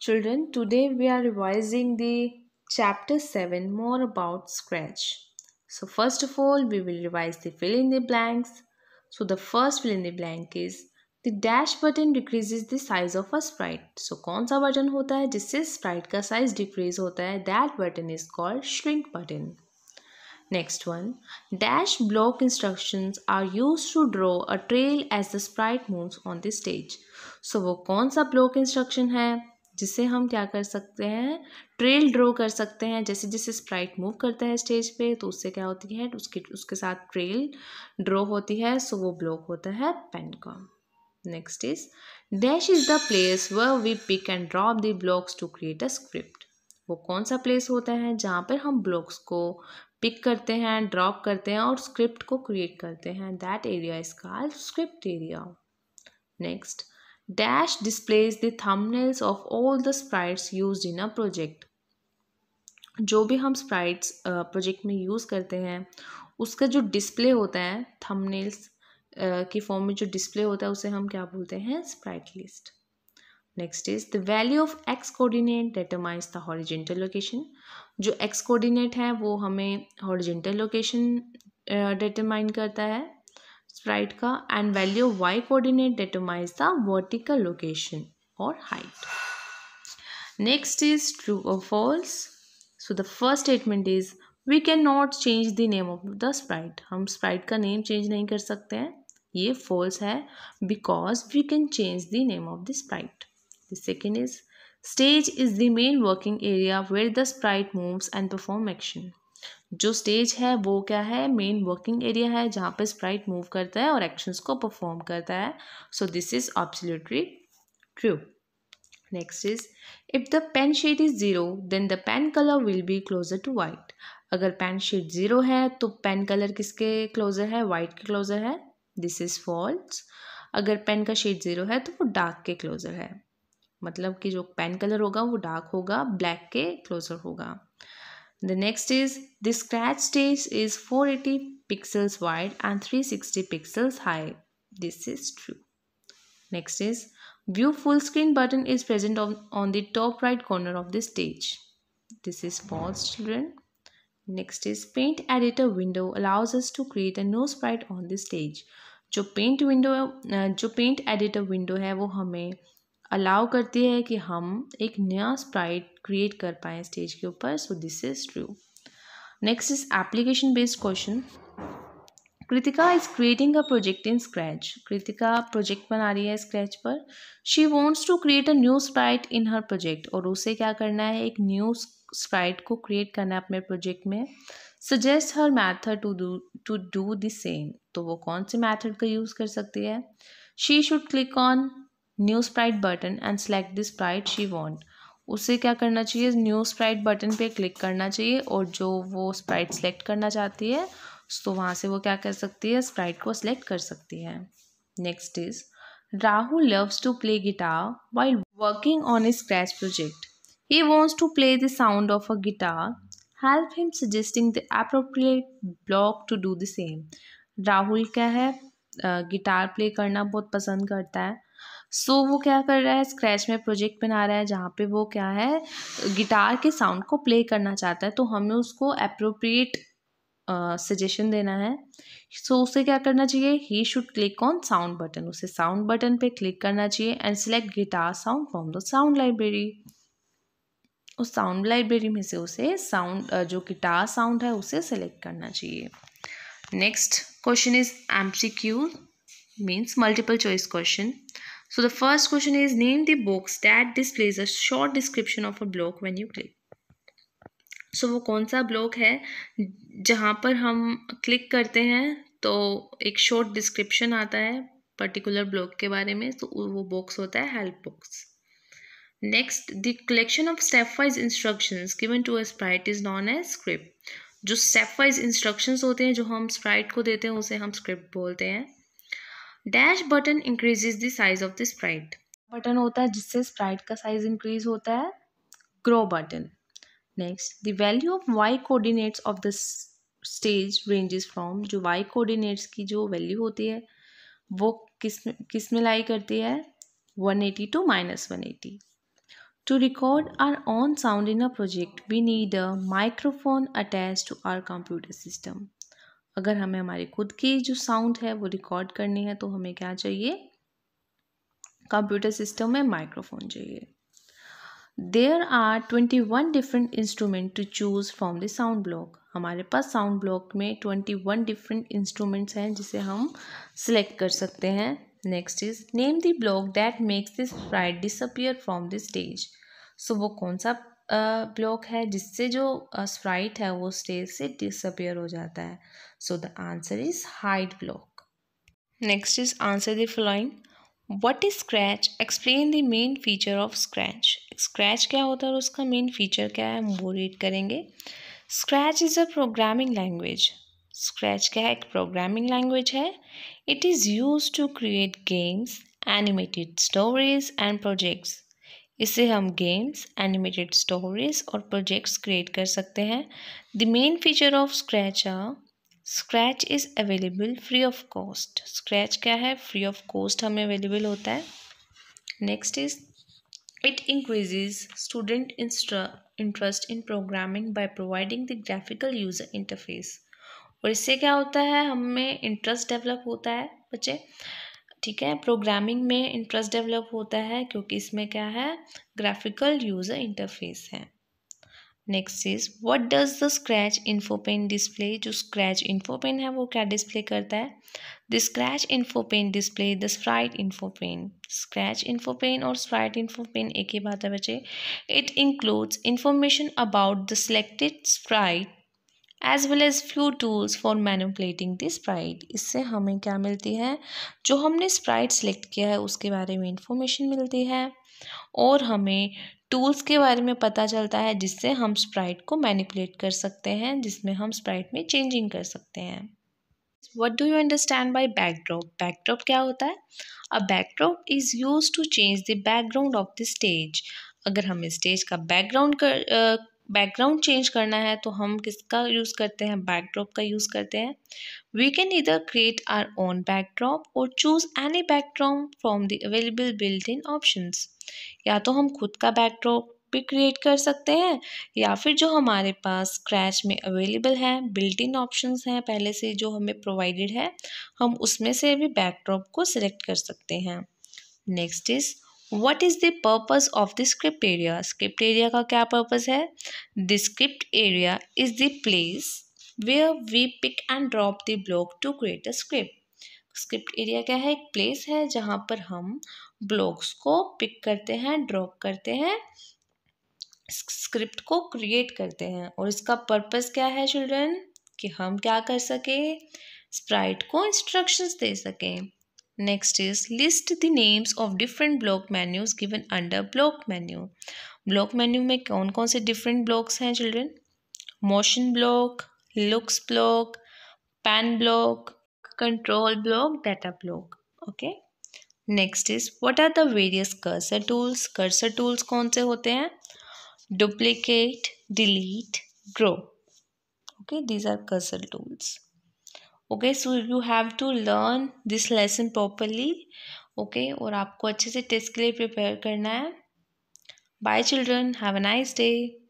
Children, today we are revising the chapter 7 more about scratch. So first of all, we will revise the fill in the blanks. So the first fill in the blank is the dash button decreases the size of a sprite. So कौन सा button होता है जिससे sprite का size decrease होता है That button is called shrink button. Next one, dash block instructions are used to draw a trail as the sprite moves on the stage. So वो कौन सा block instruction है जिसे हम क्या कर सकते हैं ट्रेल ड्रॉ कर सकते हैं जैसे जैसे स्प्राइट मूव करता है स्टेज पे तो उससे क्या होती है उसके उसके साथ ट्रेल ड्रॉ होती है सो वो ब्लॉक होता है पेन का next is dash is the place where we pick and drop the blocks to create a script वो कौन सा प्लेस होता है जहाँ पर हम ब्लॉक्स को पिक करते हैं ड्रॉप करते हैं और स्क्रिप्ट को क्रिएट करते हैं that area is called script area next Dash displays the thumbnails of all the sprites used in a project. जो भी हम स्प्राइट्स प्रोजेक्ट में यूज़ करते हैं उसका जो डिस्प्ले होता है थमनेल्स की फॉर्म में जो डिस्प्ले होता है उसे हम क्या बोलते हैं sprite list next is the value of X coordinate determines the horizontal location जो एक्स कोऑर्डिनेट है वो हमें हॉरिजेंटल लोकेशन डिटरमाइन करता है स्प्राइट का and value Y coordinate determines the vertical location और हाइट नेक्स्ट इज ट्रू और false so the first statement is we can not change the name of the sprite हम sprite का name change नहीं कर सकते हैं ये फॉल्स है because we can change the name of the sprite the second is stage is the main working area where the sprite moves and perform action जो stage है वो क्या है मेन वर्किंग एरिया है जहाँ पे स्प्राइट मूव करता है और एक्शंस को परफॉर्म करता है so this is absolutely true next is if the pen shade is zero then the pen colour will be closer to white अगर पेन शेड ज़ीरो है तो पेन कलर किसके क्लोजर है वाइट के क्लोजर है दिस इज़ फॉल्स अगर pen का शेड ज़ीरो है तो वो डार्क के क्लोजर है मतलब कि जो पेन कलर होगा वो डार्क होगा ब्लैक के क्लोजर होगा The next is the scratch stage is 480 pixels wide and 360 pixels high. This is true. Next is view full screen button is present on, on the top right corner of the stage. This is false children. Next is paint editor window allows us to create a new sprite on the stage. जो paint window जो paint editor window है वो हमें allow करती है कि हम एक नया स्प्राइट क्रिएट कर पाए स्टेज के ऊपर so this is true next is application based question Kritika is creating a project in Scratch Kritika project बना रही है स्क्रैच पर she wants to create a new sprite in her project और उसे क्या करना है एक न्यू स्प्राइट को क्रिएट करना है अपने प्रोजेक्ट में suggest her method to do to do the same तो वो कौन से मैथड का यूज़ कर सकती है she should click on new sprite button and select the sprite she want उसे क्या करना चाहिए न्यू स्प्राइट बटन पे क्लिक करना चाहिए और जो वो स्प्राइट सेलेक्ट करना चाहती है तो वहाँ से वो क्या कर सकती है स्प्राइट को सिलेक्ट कर सकती है next is Rahul loves to play guitar while working on a Scratch project he wants to play the sound of a guitar help him suggesting the appropriate block to do the same Rahul क्या है guitar play करना बहुत पसंद करता है सो so, वो क्या कर रहा है स्क्रैच में प्रोजेक्ट बना रहा है जहाँ पे वो क्या है गिटार के साउंड को प्ले करना चाहता है तो हमें उसको अप्रोप्रिएट सजेशन uh, देना है सो so, उसे क्या करना चाहिए he should click on sound button उसे साउंड बटन पे क्लिक करना चाहिए and select guitar sound from the sound library उस साउंड लाइब्रेरी में से उसे साउंड uh, जो गिटार साउंड है उसे सेलेक्ट करना चाहिए next question is M C Q means multiple choice question So the first question is name the box that displays a short description of a block when you click. So so, वो कौन सा block है जहाँ पर हम click करते हैं तो एक शॉर्ट डिस्क्रिप्शन आता है पर्टिकुलर ब्लॉक के बारे में तो वो बॉक्स होता है help box next the collection of step wise instructions given to a sprite is known as script जो स्टेप वाइज इंस्ट्रक्शंस होते हैं जो हम स्प्राइट को देते हैं उसे हम स्क्रिप्ट बोलते हैं dash button increase the size of the sprite button होता है जिससे स्प्राइट का साइज इंक्रीज होता है grow button next the value of Y coordinates of the stage ranges from जो वाई कोऑर्डिनेट्स की जो वैल्यू होती है वो किस में किस में लाई करती है one eighty to minus one eighty to record our own sound in a project we need a microphone attach to our computer system अगर हमें हमारे खुद के जो साउंड है वो रिकॉर्ड करने हैं तो हमें क्या चाहिए कंप्यूटर सिस्टम में माइक्रोफोन चाहिए there are twenty one different instrument to choose from the sound block हमारे पास साउंड ब्लॉक में ट्वेंटी वन डिफरेंट इंस्ट्रूमेंट्स हैं जिसे हम सिलेक्ट कर सकते हैं next is name the block that makes this sprite disappear from the stage so वो कौन सा ब्लॉक है जिससे जो स्प्राइट है वो स्टेज से डिसअपियर हो जाता है so the answer is hide block next is answer the following what is Scratch explain the main feature of Scratch Scratch क्या होता है और उसका मेन फीचर क्या है हम वो रीड करेंगे Scratch is a programming language Scratch क्या है एक प्रोग्रामिंग लैंग्वेज है it is use to create games animated stories and projects इससे हम गेम्स एनिमेटेड स्टोरीज और प्रोजेक्ट्स क्रिएट कर सकते हैं the main feature of Scratch ah Scratch is available free of cost Scratch क्या है फ्री ऑफ कॉस्ट हमें available होता है next is it increase student interest in programming by providing the graphical user interface और इससे क्या होता है हमें इंटरेस्ट डेवलप होता है बच्चे ठीक है प्रोग्रामिंग में इंटरेस्ट डेवलप होता है क्योंकि इसमें क्या है ग्राफिकल यूज़र इंटरफेस है next is what does the Scratch info pane display जो स्क्रैच इन्फोपेन है वो क्या डिस्प्ले करता है the Scratch info pane display the sprite info pane Scratch info pane और स्प्राइट इन्फोपेन एक ही बात है बच्चे it includes information about the selected sprite as well as few tools for manipulating the sprite इससे हमें क्या मिलती है जो हमने स्प्राइट सेलेक्ट किया है उसके बारे में इंफॉर्मेशन मिलती है और हमें टूल्स के बारे में पता चलता है जिससे हम स्प्राइट को मैनिपुलेट कर सकते हैं जिसमें हम स्प्राइट में चेंजिंग कर सकते हैं what do you understand by backdrop backdrop क्या होता है a backdrop is use to change the background of the stage अगर हमें स्टेज का बैकग्राउंड कर बैकग्राउंड चेंज करना है तो हम किसका यूज़ करते हैं बैकड्रॉप का यूज़ करते हैं वी कैन इधर क्रिएट आर ओन बैकड्रॉप और choose any backdrop from the available built in option या तो हम खुद का बैकड्रॉप भी क्रिएट कर सकते हैं या फिर जो हमारे पास स्क्रैच में अवेलेबल है बिल्ट इन ऑप्शन हैं पहले से जो हमें प्रोवाइडेड है हम उसमें से भी बैकड्रॉप को सिलेक्ट कर सकते हैं next is what is the purpose of the script area script area का क्या पर्पज़ है the script area is the place where we pick and drop the block to create a script script area क्या है एक place है जहाँ पर हम ब्लॉक्स को पिक करते हैं ड्रॉप करते हैं स्क्रिप्ट को क्रिएट करते हैं और इसका पर्पज क्या है चिल्ड्रन कि हम क्या कर सकें स्प्राइट को इंस्ट्रक्शंस दे सकें Next is list the names of different block menus given under block menu. Block menu में कौन कौन से different blocks हैं children? Motion block, looks block, pan block, control block, data block. Okay. Next is what are the various cursor tools? Cursor tools कौन से होते हैं? Duplicate, delete, draw. Okay, these are cursor tools. Okay so you have to learn this lesson properly okay और आपको अच्छे से test के लिए प्रिपेयर करना है bye children have a nice day